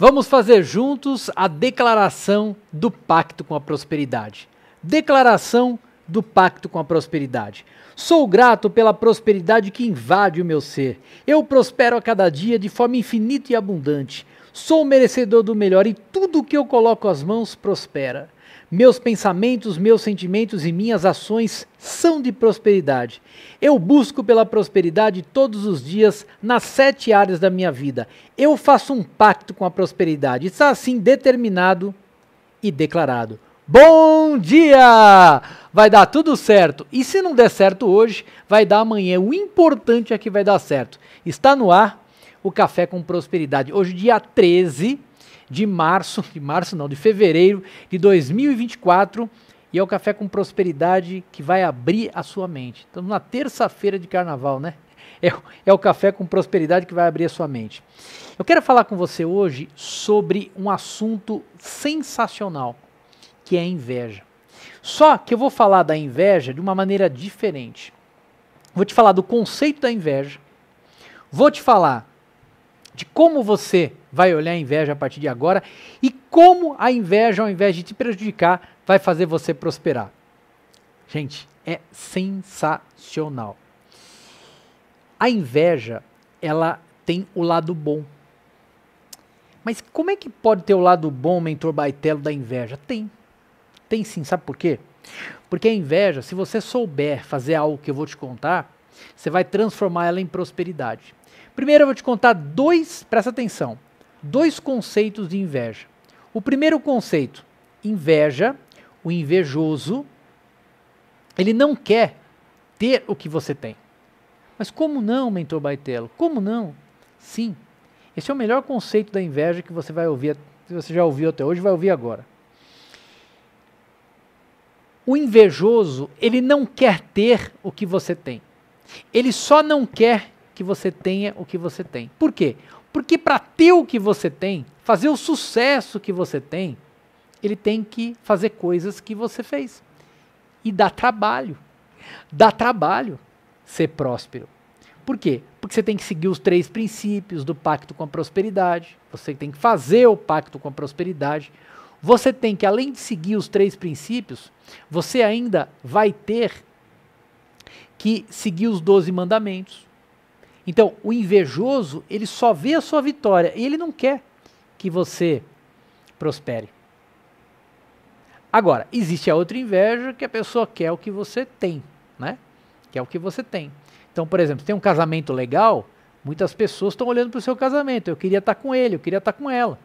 Vamos fazer juntos a declaração do Pacto com a Prosperidade. Declaração do Pacto com a Prosperidade. Sou grato pela prosperidade que invade o meu ser. Eu prospero a cada dia de forma infinita e abundante. Sou merecedor do melhor e tudo que eu coloco as mãos prospera. Meus pensamentos, meus sentimentos e minhas ações são de prosperidade. Eu busco pela prosperidade todos os dias nas sete áreas da minha vida. Eu faço um pacto com a prosperidade. Está assim determinado e declarado. Bom dia! Vai dar tudo certo. E se não der certo hoje, vai dar amanhã. O importante é que vai dar certo. Está no ar o Café com Prosperidade. Hoje, dia 13 de março, de março não, de fevereiro de 2024. E é o Café com Prosperidade que vai abrir a sua mente. Estamos na terça-feira de carnaval, né? É, é, o Café com Prosperidade que vai abrir a sua mente. Eu quero falar com você hoje sobre um assunto sensacional, que é a inveja. Só que eu vou falar da inveja de uma maneira diferente. Vou te falar do conceito da inveja, vou te falar de como você vai olhar a inveja a partir de agora e como a inveja, ao invés de te prejudicar, vai fazer você prosperar. Gente, é sensacional. A inveja, ela tem o lado bom. Mas como é que pode ter o lado bom, mentor baitelo, da inveja? Tem. Tem sim, sabe por quê? Porque a inveja, se você souber fazer algo que eu vou te contar, você vai transformar ela em prosperidade. Primeiro eu vou te contar dois, presta atenção, dois conceitos de inveja. O primeiro conceito, inveja, o invejoso, ele não quer ter o que você tem. Mas como não, mentor Baitelo? Como não? Sim, esse é o melhor conceito da inveja que você vai ouvir, se você já ouviu até hoje, vai ouvir agora. O invejoso, ele não quer ter o que você tem. Ele só não quer que você tenha o que você tem. Por quê? Porque para ter o que você tem, fazer o sucesso que você tem, ele tem que fazer coisas que você fez. E dá trabalho. Dá trabalho ser próspero. Por quê? Porque você tem que seguir os três princípios do pacto com a prosperidade. Você tem que fazer o pacto com a prosperidade. Você tem que, além de seguir os três princípios, você ainda vai ter que seguir os doze mandamentos. Então, o invejoso, ele só vê a sua vitória e ele não quer que você prospere. Agora, existe a outra inveja que a pessoa quer o que você tem, né? Quer o que você tem. Então, por exemplo, tem um casamento legal, muitas pessoas estão olhando para o seu casamento. Eu queria estar tá com ele, eu queria estar tá com ela.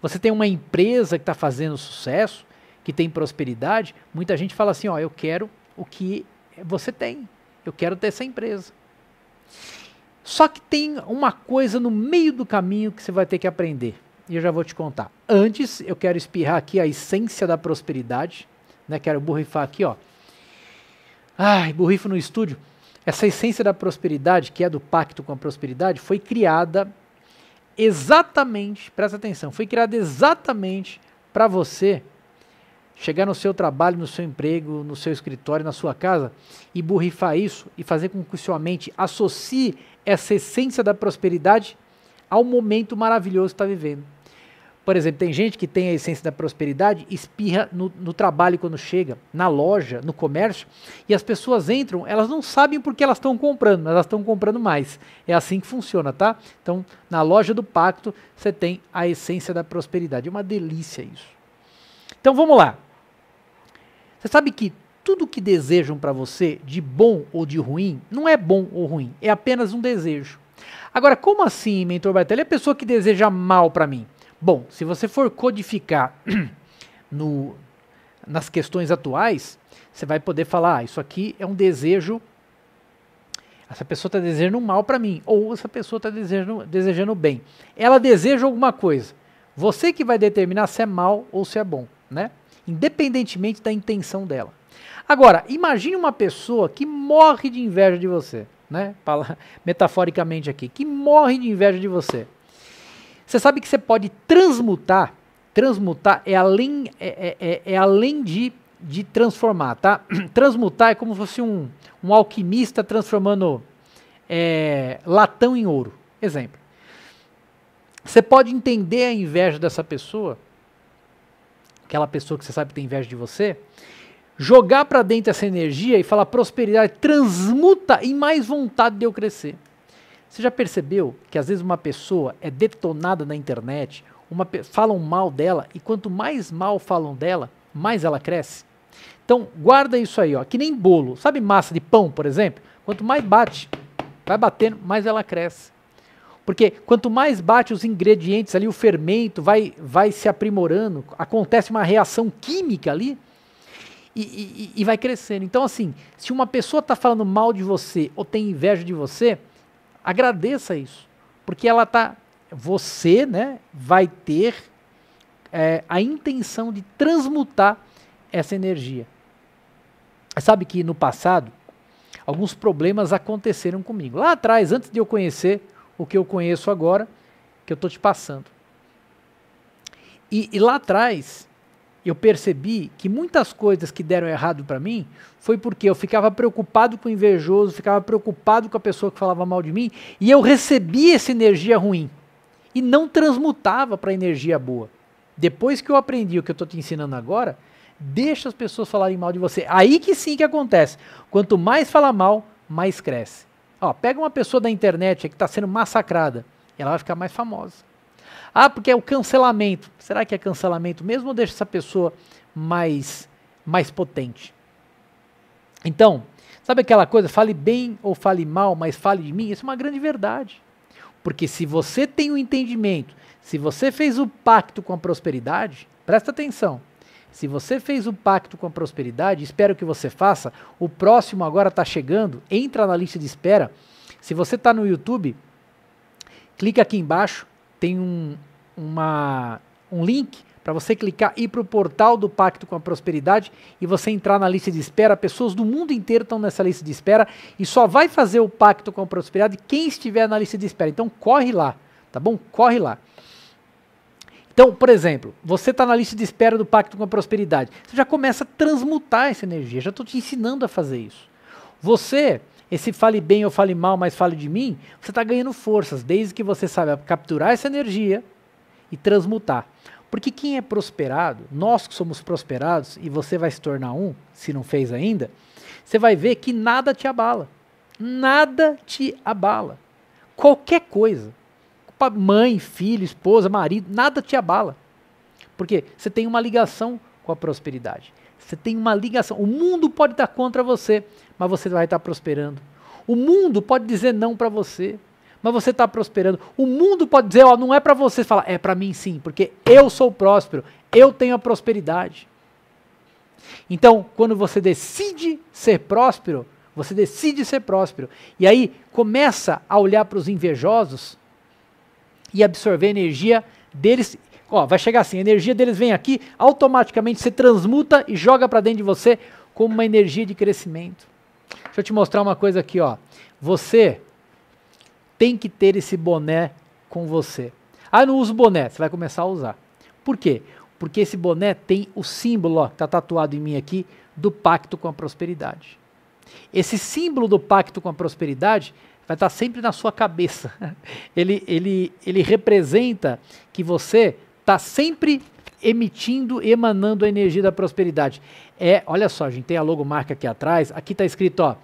Você tem uma empresa que está fazendo sucesso, que tem prosperidade, muita gente fala assim: ó, eu quero o que você tem, eu quero ter essa empresa. Só que tem uma coisa no meio do caminho que você vai ter que aprender. E eu já vou te contar. Antes, eu quero espirrar aqui a essência da prosperidade. Né? Quero borrifar aqui, ó. Ai, borrifo no estúdio. Essa essência da prosperidade, que é do pacto com a prosperidade, foi criada exatamente, presta atenção, foi criada exatamente para você chegar no seu trabalho, no seu emprego, no seu escritório, na sua casa e borrifar isso e fazer com que sua mente associe essa essência da prosperidade ao momento maravilhoso que está vivendo. Por exemplo, tem gente que tem a essência da prosperidade, espirra no, no, trabalho quando chega, na loja, no comércio, e as pessoas entram, elas não sabem porque elas estão comprando, mas elas estão comprando mais. É assim que funciona, tá? Então, na loja do pacto, você tem a essência da prosperidade. É uma delícia isso. Então, vamos lá. Você sabe que tudo que desejam para você, de bom ou de ruim, não é bom ou ruim, é apenas um desejo. Agora, como assim, mentor Bartelli? É a pessoa que deseja mal para mim. Bom, se você for codificar no, nas questões atuais, você vai poder falar: ah, isso aqui é um desejo. Essa pessoa está desejando mal para mim, ou essa pessoa está desejando, desejando bem. Ela deseja alguma coisa. Você que vai determinar se é mal ou se é bom, né? independentemente da intenção dela. Agora, imagine uma pessoa que morre de inveja de você, né? Metaforicamente aqui, que morre de inveja de você. Você sabe que você pode transmutar, transmutar é além, é, é, é, é além de, de transformar, tá? Transmutar é como se fosse um, um alquimista transformando é, latão em ouro. Exemplo. Você pode entender a inveja dessa pessoa aquela pessoa que você sabe que tem inveja de você, jogar para dentro essa energia e falar prosperidade transmuta em mais vontade de eu crescer. Você já percebeu que às vezes uma pessoa é detonada na internet, uma, falam mal dela e quanto mais mal falam dela, mais ela cresce? Então guarda isso aí, ó, que nem bolo. Sabe massa de pão, por exemplo? Quanto mais bate, vai batendo, mais ela cresce. Porque quanto mais bate os ingredientes ali, o fermento vai, vai se aprimorando, acontece uma reação química ali e, e, e vai crescendo. Então, assim, se uma pessoa está falando mal de você ou tem inveja de você, agradeça isso. Porque ela tá. Você né, vai ter é, a intenção de transmutar essa energia. Sabe que no passado, alguns problemas aconteceram comigo. Lá atrás, antes de eu conhecer o que eu conheço agora, que eu estou te passando. E, e, lá atrás, eu percebi que muitas coisas que deram errado para mim foi porque eu ficava preocupado com o invejoso, ficava preocupado com a pessoa que falava mal de mim, e eu recebia essa energia ruim e não transmutava para energia boa. Depois que eu aprendi o que eu estou te ensinando agora, deixa as pessoas falarem mal de você. Aí que sim que acontece. Quanto mais fala mal, mais cresce. Ó, pega uma pessoa da internet que está sendo massacrada, ela vai ficar mais famosa. Ah, porque é o cancelamento. Será que é cancelamento mesmo ou deixa essa pessoa mais, mais potente? Então, sabe aquela coisa, fale bem ou fale mal, mas fale de mim? Isso é uma grande verdade. Porque se você tem o um entendimento, se você fez o pacto com a prosperidade, presta atenção. Se você fez um pacto com a prosperidade, espero que você faça. O próximo agora está chegando, entra na lista de espera. Se você está no YouTube, clica aqui embaixo, tem um, uma, um link para você clicar e ir para o portal do Pacto com a Prosperidade e você entrar na lista de espera. Pessoas do mundo inteiro estão nessa lista de espera e só vai fazer o Pacto com a Prosperidade quem estiver na lista de espera. Então corre lá, tá bom? Corre lá. Então, por exemplo, você está na lista de espera do Pacto com a Prosperidade. Você já começa a transmutar essa energia. Já estou te ensinando a fazer isso. Você, esse fale bem ou fale mal, mas fale de mim, você está ganhando forças, desde que você saiba capturar essa energia e transmutar. Porque quem é prosperado, nós que somos prosperados, e você vai se tornar um, se não fez ainda, você vai ver que nada te abala. Nada te abala. Qualquer coisa mãe, filho, esposa, marido, nada te abala. Porque você tem uma ligação com a prosperidade. Você tem uma ligação. O mundo pode estar contra você, mas você vai estar prosperando. O mundo pode dizer não para você, mas você está prosperando. O mundo pode dizer, ó, não é para você, falar é para mim sim, porque eu sou próspero, eu tenho a prosperidade. Então, quando você decide ser próspero, você decide ser próspero. E aí começa a olhar para os invejosos e absorver energia deles. Ó, vai chegar assim, a energia deles vem aqui, automaticamente se transmuta e joga para dentro de você como uma energia de crescimento. Deixa eu te mostrar uma coisa aqui, ó. Você tem que ter esse boné com você. Ah, não uso boné. Você vai começar a usar. Por quê? Porque esse boné tem o símbolo, ó, que está tatuado em mim aqui, do pacto com a prosperidade. Esse símbolo do pacto com a prosperidade vai estar sempre na sua cabeça. Ele, ele, ele representa que você está sempre emitindo, emanando a energia da prosperidade. É, olha só, a gente, tem a logomarca aqui atrás. Aqui está escrito, ó,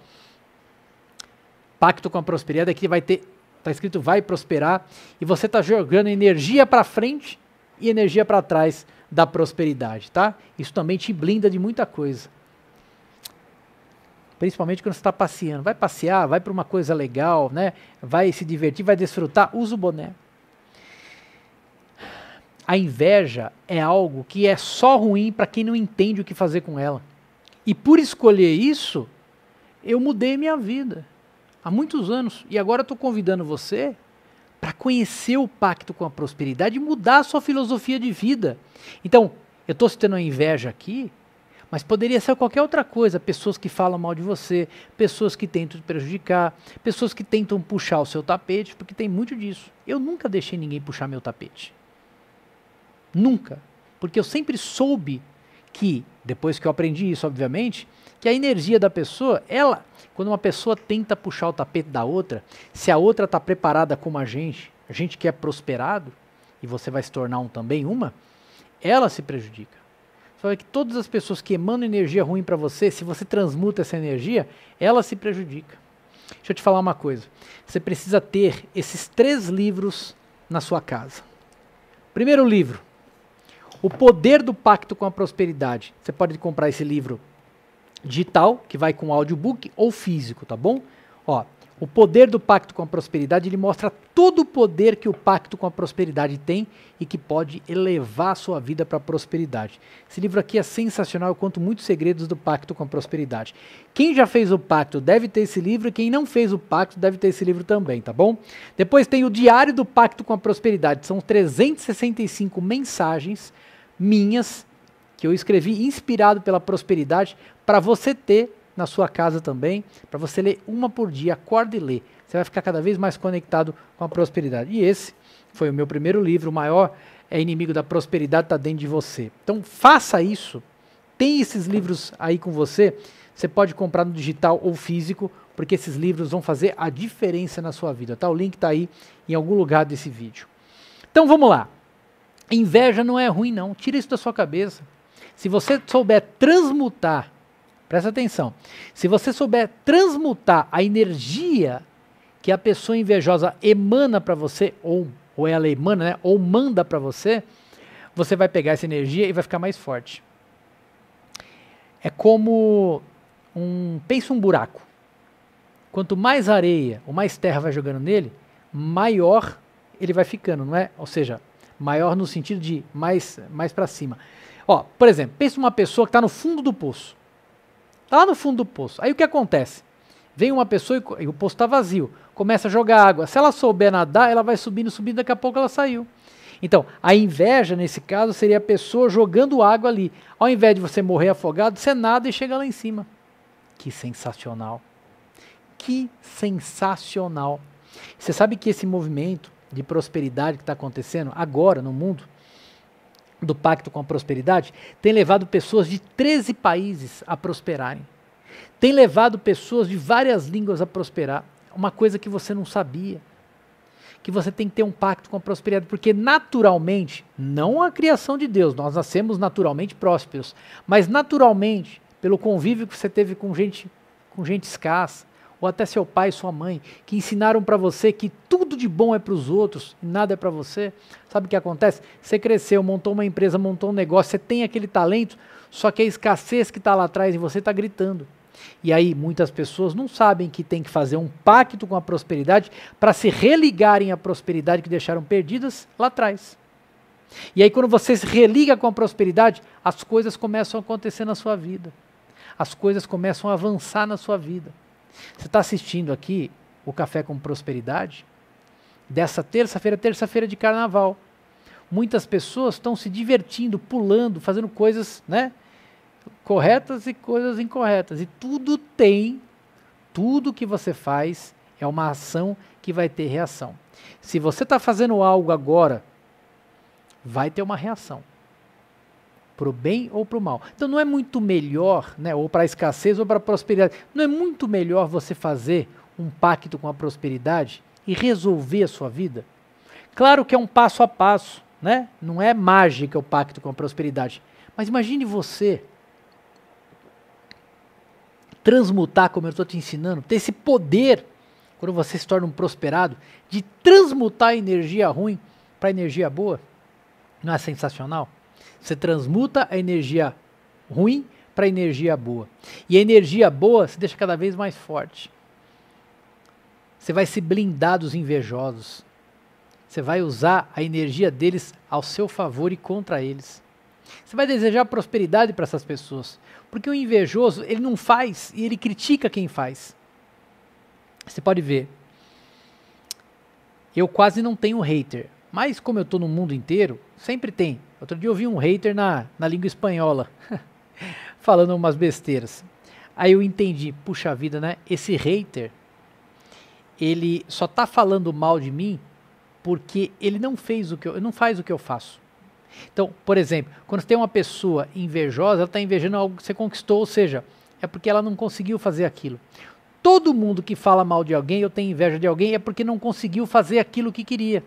pacto com a prosperidade. Aqui vai ter, está escrito vai prosperar. E você está jogando energia para frente e energia para trás da prosperidade, tá? Isso também te blinda de muita coisa. Principalmente quando você está passeando. Vai passear, vai para uma coisa legal, né? vai se divertir, vai desfrutar, usa o boné. A inveja é algo que é só ruim para quem não entende o que fazer com ela. E por escolher isso, eu mudei minha vida há muitos anos. E agora estou convidando você para conhecer o pacto com a prosperidade e mudar a sua filosofia de vida. Então, eu estou citando a inveja aqui mas poderia ser qualquer outra coisa, pessoas que falam mal de você, pessoas que tentam te prejudicar, pessoas que tentam puxar o seu tapete, porque tem muito disso. Eu nunca deixei ninguém puxar meu tapete. Nunca. Porque eu sempre soube que, depois que eu aprendi isso, obviamente, que a energia da pessoa, ela, quando uma pessoa tenta puxar o tapete da outra, se a outra está preparada como a gente, a gente que é prosperado, e você vai se tornar um também uma, ela se prejudica. Só que todas as pessoas que emanam energia ruim para você, se você transmuta essa energia, ela se prejudica. Deixa eu te falar uma coisa. Você precisa ter esses três livros na sua casa. Primeiro livro, O Poder do Pacto com a Prosperidade. Você pode comprar esse livro digital, que vai com audiobook ou físico, tá bom? Ó, o poder do pacto com a prosperidade, ele mostra todo o poder que o pacto com a prosperidade tem e que pode elevar a sua vida para a prosperidade. Esse livro aqui é sensacional, eu conto muitos segredos do pacto com a prosperidade. Quem já fez o pacto deve ter esse livro, quem não fez o pacto deve ter esse livro também, tá bom? Depois tem o Diário do Pacto com a Prosperidade, são 365 mensagens minhas que eu escrevi inspirado pela prosperidade para você ter na sua casa também, para você ler uma por dia, acorda e lê. Você vai ficar cada vez mais conectado com a prosperidade. E esse foi o meu primeiro livro, o maior é inimigo da prosperidade está dentro de você. Então faça isso. Tem esses livros aí com você. Você pode comprar no digital ou físico, porque esses livros vão fazer a diferença na sua vida. Tá? O link está aí em algum lugar desse vídeo. Então vamos lá. Inveja não é ruim, não. Tira isso da sua cabeça. Se você souber transmutar Presta atenção. Se você souber transmutar a energia que a pessoa invejosa emana para você, ou, ou ela emana, né, ou manda para você, você vai pegar essa energia e vai ficar mais forte. É como um. Pensa um buraco. Quanto mais areia ou mais terra vai jogando nele, maior ele vai ficando, não é? Ou seja, maior no sentido de mais, mais para cima. Ó, por exemplo, pensa uma pessoa que está no fundo do poço. Tá lá no fundo do poço. Aí o que acontece? Vem uma pessoa e, e o poço está vazio. Começa a jogar água. Se ela souber nadar, ela vai subindo, subindo, daqui a pouco ela saiu. Então, a inveja, nesse caso, seria a pessoa jogando água ali. Ao invés de você morrer afogado, você nada e chega lá em cima. Que sensacional. Que sensacional. Você sabe que esse movimento de prosperidade que está acontecendo agora no mundo do Pacto com a Prosperidade tem levado pessoas de 13 países a prosperarem. Tem levado pessoas de várias línguas a prosperar. Uma coisa que você não sabia. Que você tem que ter um pacto com a prosperidade, porque naturalmente, não a criação de Deus, nós nascemos naturalmente prósperos, mas naturalmente, pelo convívio que você teve com gente, com gente escassa, ou até seu pai, sua mãe, que ensinaram para você que tudo de bom é para os outros e nada é para você, sabe o que acontece? Você cresceu, montou uma empresa, montou um negócio, você tem aquele talento, só que a escassez que está lá atrás e você está gritando. E aí muitas pessoas não sabem que tem que fazer um pacto com a prosperidade para se religarem à prosperidade que deixaram perdidas lá atrás. E aí quando você se religa com a prosperidade, as coisas começam a acontecer na sua vida. As coisas começam a avançar na sua vida. Você está assistindo aqui o Café com Prosperidade dessa terça-feira, terça-feira de carnaval. Muitas pessoas estão se divertindo, pulando, fazendo coisas, né? Corretas e coisas incorretas. E tudo tem, tudo que você faz é uma ação que vai ter reação. Se você está fazendo algo agora, vai ter uma reação para o bem ou para o mal. Então não é muito melhor, né, ou para a escassez ou para a prosperidade, não é muito melhor você fazer um pacto com a prosperidade e resolver a sua vida? Claro que é um passo a passo, né? não é mágica o pacto com a prosperidade, mas imagine você transmutar, como eu estou te ensinando, ter esse poder, quando você se torna um prosperado, de transmutar a energia ruim para energia boa. Não é sensacional? Você transmuta a energia ruim para energia boa. E a energia boa se deixa cada vez mais forte. Você vai se blindar dos invejosos. Você vai usar a energia deles ao seu favor e contra eles. Você vai desejar prosperidade para essas pessoas, porque o invejoso, ele não faz e ele critica quem faz. Você pode ver. Eu quase não tenho hater, mas como eu estou no mundo inteiro, sempre tem Outro dia eu vi um hater na, na língua espanhola falando umas besteiras. Aí eu entendi, puxa vida, né? Esse hater, ele só tá falando mal de mim porque ele não fez o que eu, não faz o que eu faço. Então, por exemplo, quando tem uma pessoa invejosa, ela está invejando algo que você conquistou, ou seja, é porque ela não conseguiu fazer aquilo. Todo mundo que fala mal de alguém, eu tenho inveja de alguém, é porque não conseguiu fazer aquilo que queria.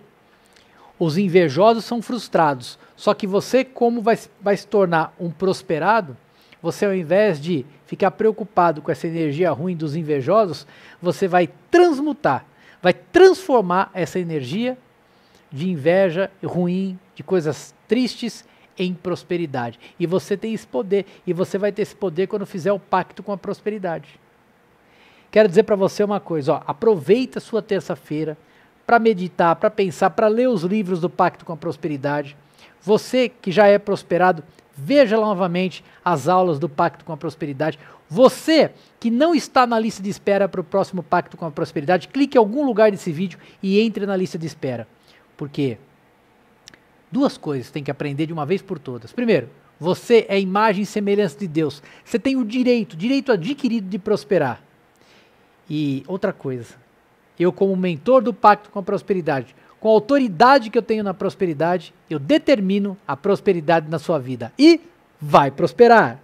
Os invejosos são frustrados. Só que você, como vai, vai se tornar um prosperado, você ao invés de ficar preocupado com essa energia ruim dos invejosos, você vai transmutar, vai transformar essa energia de inveja ruim, de coisas tristes, em prosperidade. E você tem esse poder, e você vai ter esse poder quando fizer o pacto com a prosperidade. Quero dizer para você uma coisa, ó, aproveita a sua terça-feira, para meditar, para pensar, para ler os livros do Pacto com a Prosperidade. Você que já é prosperado, veja novamente as aulas do Pacto com a Prosperidade. Você que não está na lista de espera para o próximo Pacto com a Prosperidade, clique em algum lugar desse vídeo e entre na lista de espera. Porque duas coisas tem que aprender de uma vez por todas. Primeiro, você é imagem e semelhança de Deus. Você tem o direito, direito adquirido de prosperar. E outra coisa, eu, como mentor do Pacto com a Prosperidade, com a autoridade que eu tenho na prosperidade, eu determino a prosperidade na sua vida e vai prosperar.